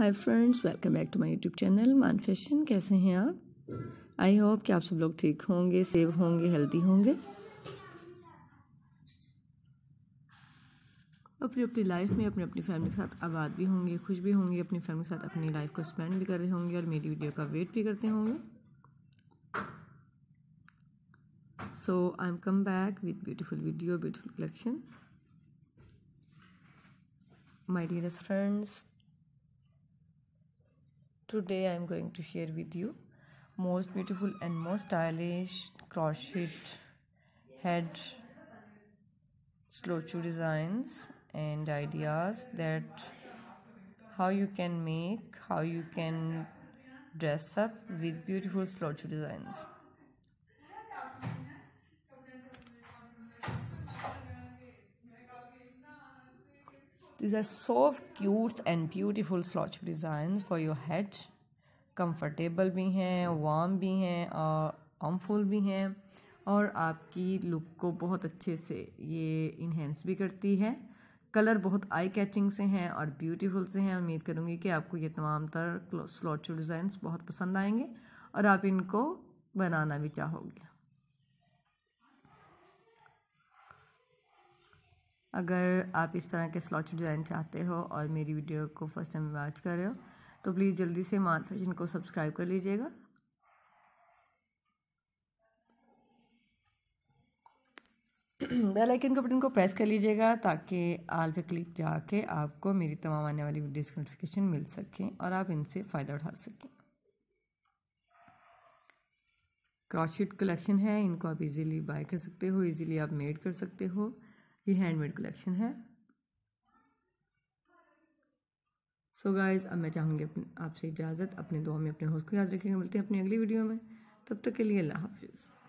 Hi friends welcome back to my YouTube channel Maan fashion कैसे हैं आप आई होप कि आप सब लोग ठीक होंगे सेव होंगे हेल्दी होंगे अपनी अपनी लाइफ में अपनी अपनी फैमिली के साथ आबाद भी होंगे खुश भी होंगे अपनी फैमिली के साथ अपनी लाइफ को स्पेंड भी कर रहे होंगे और मेरी वीडियो का वेट भी करते होंगे so I am come back with beautiful video beautiful collection my dearest friends Today I am going to share with you most beautiful and most stylish crochet head shoe designs and ideas that how you can make, how you can dress up with beautiful shoe designs. These are so cute and beautiful slouch design for your head. Comfortable भी हैं warm भी हैं और armful भी हैं और आपकी look को बहुत अच्छे से ये enhance भी करती है कलर बहुत आई कैचिंग से हैं और ब्यूटीफुल से हैं उम्मीद करूँगी कि आपको ये तमाम तर स्लॉच डिज़ाइन बहुत पसंद आएंगे और आप इनको बनाना भी चाहोगे अगर आप इस तरह के स्लॉट डिज़ाइन चाहते हो और मेरी वीडियो को फर्स्ट टाइम वॉच कर रहे हो तो प्लीज़ जल्दी से मार फैशन को सब्सक्राइब कर लीजिएगा बेल आइकन के बटन को प्रेस कर लीजिएगा ताकि आल पे क्लिक जाके आपको मेरी तमाम आने वाली वीडियोस की नोटिफिकेशन मिल सकें और आप इनसे फ़ायदा उठा सकें क्रॉशेट कलेक्शन है इनको आप इजीली बाय कर सकते हो इजीली आप मेड कर सकते हो ये हैंडमेड कलेक्शन है सो so गाइज अब मैं चाहूँगी आपसे इजाज़त अपने दुआ में अपने होस्ट को याद रखेंगे मिलते हैं अपनी अगली वीडियो में तब तक के लिए अल्लाह हाफिज़